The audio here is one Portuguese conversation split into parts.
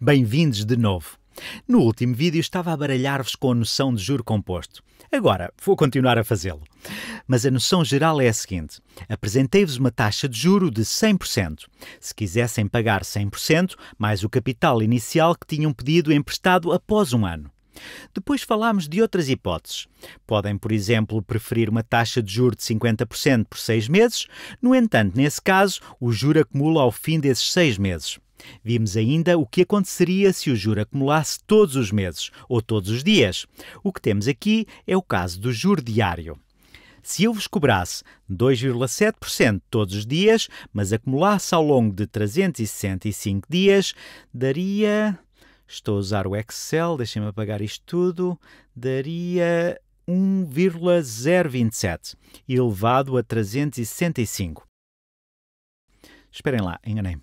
Bem-vindos de novo. No último vídeo estava a baralhar-vos com a noção de juro composto. Agora vou continuar a fazê-lo. Mas a noção geral é a seguinte: apresentei-vos uma taxa de juro de 100%. Se quisessem pagar 100%, mais o capital inicial que tinham pedido emprestado após um ano. Depois falámos de outras hipóteses. Podem, por exemplo, preferir uma taxa de juro de 50% por seis meses, no entanto, nesse caso, o juro acumula ao fim desses seis meses. Vimos ainda o que aconteceria se o juro acumulasse todos os meses ou todos os dias. O que temos aqui é o caso do juro diário. Se eu vos cobrasse 2,7% todos os dias, mas acumulasse ao longo de 365 dias, daria. Estou a usar o Excel, deixem-me apagar isto tudo. Daria 1,027 elevado a 365. Esperem lá, enganei-me.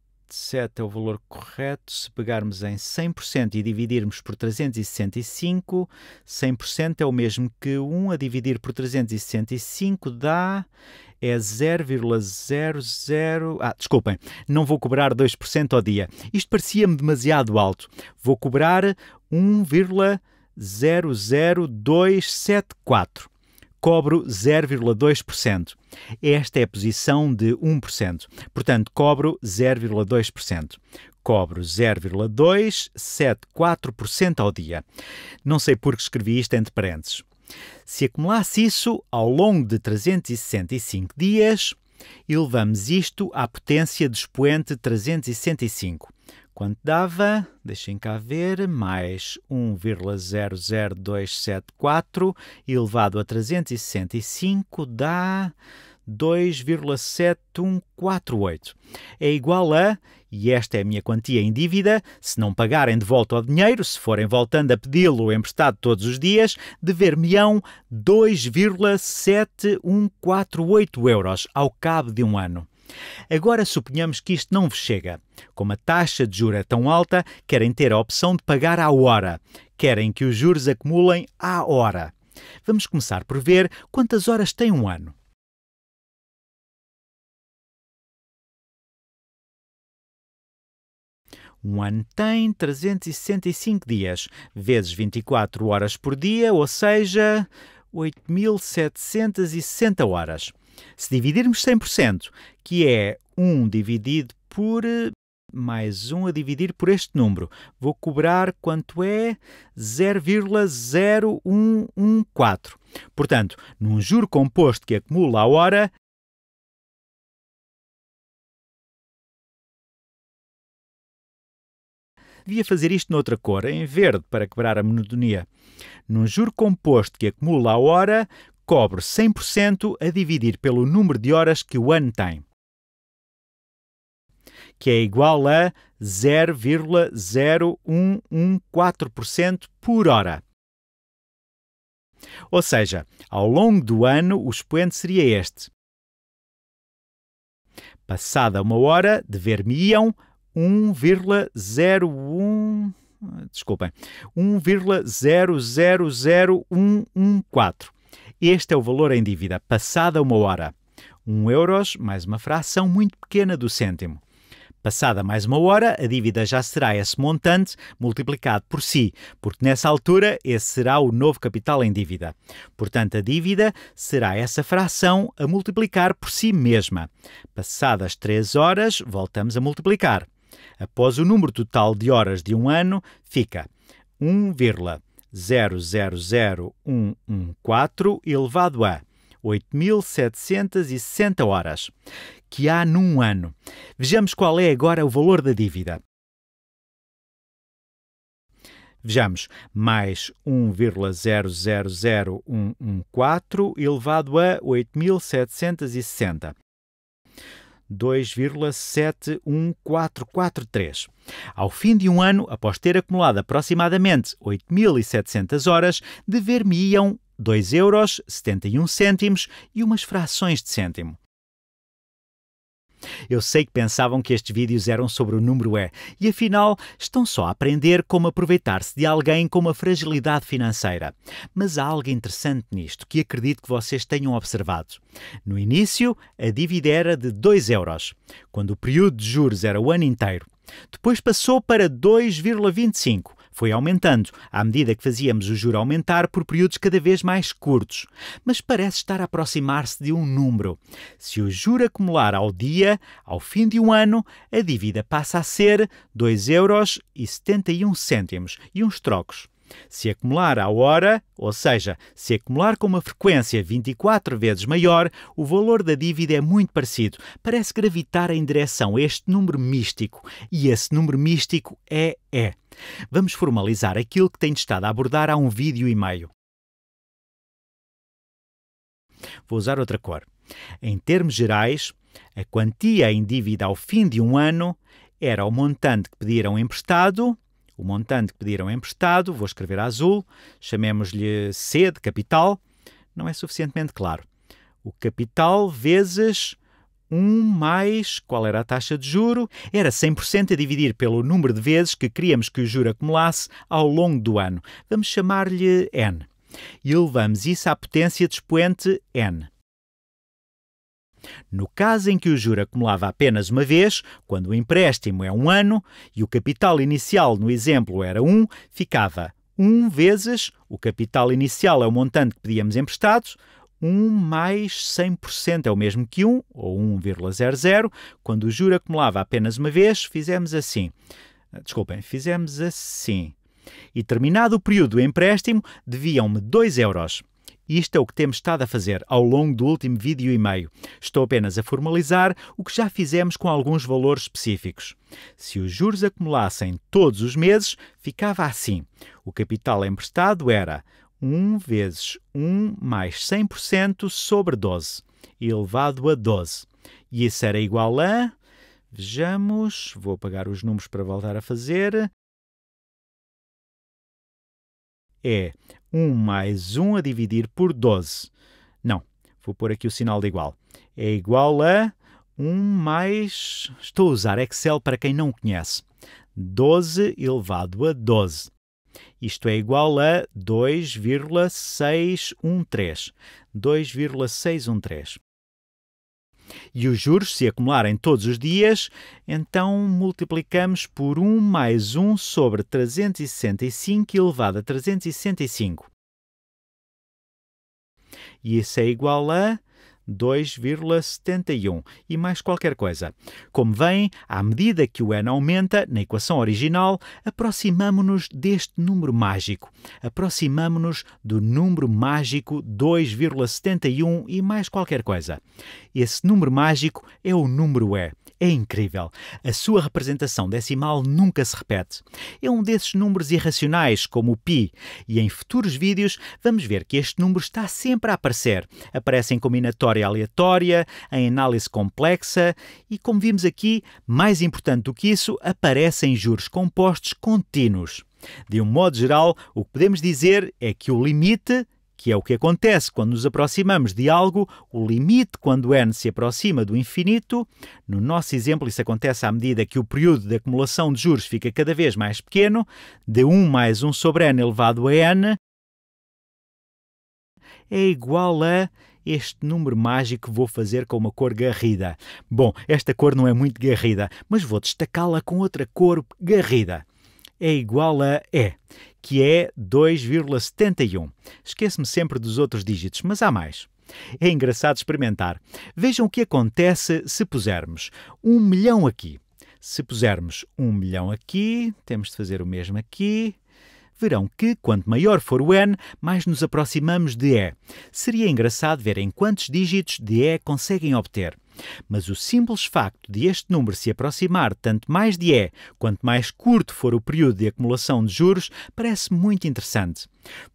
7 é o valor correto. Se pegarmos em 100% e dividirmos por 365, 100% é o mesmo que 1 a dividir por 365 dá é 0,00. Ah, desculpem, não vou cobrar 2% ao dia. Isto parecia-me demasiado alto. Vou cobrar 1,00274 cobro 0,2%. Esta é a posição de 1%. Portanto, cobro 0,2%. Cobro 0,274% ao dia. Não sei por que escrevi isto entre parênteses. Se acumulasse isso ao longo de 365 dias, elevamos isto à potência de expoente 365. Quanto dava? Deixem cá ver. Mais 1,00274 elevado a 365 dá 2,7148. É igual a, e esta é a minha quantia em dívida, se não pagarem de volta o dinheiro, se forem voltando a pedi-lo emprestado todos os dias, dever-me-ão 2,7148 euros ao cabo de um ano. Agora suponhamos que isto não vos chega. Como a taxa de juro é tão alta, querem ter a opção de pagar à hora. Querem que os juros acumulem à hora. Vamos começar por ver quantas horas tem um ano. Um ano tem 365 dias, vezes 24 horas por dia, ou seja, 8.760 horas. Se dividirmos 100%, que é 1 dividido por eh, mais 1 a dividir por este número, vou cobrar quanto é 0,0114. Portanto, num juro composto que acumula a hora, devia fazer isto noutra cor, em verde, para quebrar a monotonia. Num juro composto que acumula a hora, cobre 100% a dividir pelo número de horas que o ano tem, que é igual a 0,0114% por hora. Ou seja, ao longo do ano, o expoente seria este. Passada uma hora, dever-me-iam 1,01. Desculpem, 1,000114. Este é o valor em dívida, passada uma hora. um euros mais uma fração muito pequena do cêntimo. Passada mais uma hora, a dívida já será esse montante multiplicado por si, porque nessa altura esse será o novo capital em dívida. Portanto, a dívida será essa fração a multiplicar por si mesma. Passadas 3 horas, voltamos a multiplicar. Após o número total de horas de um ano, fica 1, 000114 elevado a 8.760 horas, que há num ano. Vejamos qual é agora o valor da dívida. Vejamos, mais 1,000114 elevado a 8.760. 2,71443. Ao fim de um ano, após ter acumulado aproximadamente 8.700 horas, dever-me-iam 2,71 euros e umas frações de cêntimo. Eu sei que pensavam que estes vídeos eram sobre o número E e afinal estão só a aprender como aproveitar-se de alguém com uma fragilidade financeira. Mas há algo interessante nisto que acredito que vocês tenham observado. No início, a dívida era de 2 euros, quando o período de juros era o ano inteiro. Depois passou para 2,25 foi aumentando, à medida que fazíamos o juro aumentar por períodos cada vez mais curtos, mas parece estar a aproximar-se de um número. Se o juro acumular ao dia, ao fim de um ano, a dívida passa a ser 2,71 euros e uns trocos. Se acumular à hora, ou seja, se acumular com uma frequência 24 vezes maior, o valor da dívida é muito parecido. Parece gravitar em direção a este número místico. E esse número místico é E. Vamos formalizar aquilo que tenho estado a abordar há um vídeo e meio. Vou usar outra cor. Em termos gerais, a quantia em dívida ao fim de um ano era o montante que pediram emprestado o montante que pediram emprestado, vou escrever a azul, chamemos-lhe C de capital, não é suficientemente claro. O capital vezes 1 mais. Qual era a taxa de juro? Era 100% a dividir pelo número de vezes que queríamos que o juro acumulasse ao longo do ano. Vamos chamar-lhe N. E elevamos isso à potência de expoente N. No caso em que o juro acumulava apenas uma vez, quando o empréstimo é um ano e o capital inicial no exemplo era 1, um, ficava 1 um vezes o capital inicial é o montante que pedíamos emprestados, 1 um mais 100% é o mesmo que 1, ou 1,00. Quando o juro acumulava apenas uma vez, fizemos assim. Ah, desculpem, fizemos assim. E terminado o período do empréstimo, deviam-me 2 euros. E isto é o que temos estado a fazer ao longo do último vídeo e meio. Estou apenas a formalizar o que já fizemos com alguns valores específicos. Se os juros acumulassem todos os meses, ficava assim. O capital emprestado era 1 vezes 1 mais 100% sobre 12, elevado a 12. E isso era igual a. Vejamos, vou apagar os números para voltar a fazer é 1 mais 1 a dividir por 12. Não, vou pôr aqui o sinal de igual. É igual a 1 mais. Estou a usar Excel para quem não conhece. 12 elevado a 12. Isto é igual a 2,613. 2,613 e os juros se acumularem todos os dias, então multiplicamos por 1 mais 1 sobre 365 elevado a 365. E isso é igual a 2,71 e mais qualquer coisa. Como veem, à medida que o n aumenta na equação original, aproximamo-nos deste número mágico. Aproximamo-nos do número mágico 2,71 e mais qualquer coisa. Esse número mágico é o número E. É incrível. A sua representação decimal nunca se repete. É um desses números irracionais, como o π e em futuros vídeos vamos ver que este número está sempre a aparecer. Aparece em combinatória memória aleatória, em análise complexa e, como vimos aqui, mais importante do que isso, aparecem juros compostos contínuos. De um modo geral, o que podemos dizer é que o limite que é o que acontece quando nos aproximamos de algo, o limite quando n se aproxima do infinito. No nosso exemplo, isso acontece à medida que o período de acumulação de juros fica cada vez mais pequeno, de 1 mais 1 sobre n elevado a n é igual a este número mágico que vou fazer com uma cor garrida. Bom, esta cor não é muito garrida, mas vou destacá-la com outra cor garrida. É igual a E, que é 2,71. Esqueço-me sempre dos outros dígitos, mas há mais. É engraçado experimentar. Vejam o que acontece se pusermos um milhão aqui. Se pusermos um milhão aqui, temos de fazer o mesmo aqui verão que, quanto maior for o n, mais nos aproximamos de E. Seria engraçado ver em quantos dígitos de E conseguem obter. Mas o simples facto de este número se aproximar tanto mais de E quanto mais curto for o período de acumulação de juros parece muito interessante.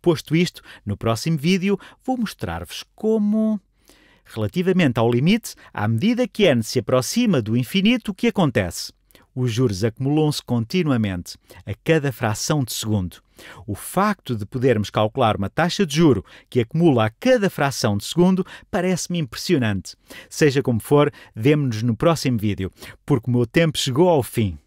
Posto isto, no próximo vídeo vou mostrar-vos como. Relativamente ao limite, à medida que n se aproxima do infinito, o que acontece? os juros acumulam-se continuamente, a cada fração de segundo. O facto de podermos calcular uma taxa de juro que acumula a cada fração de segundo parece-me impressionante. Seja como for, demos-nos no próximo vídeo, porque o meu tempo chegou ao fim.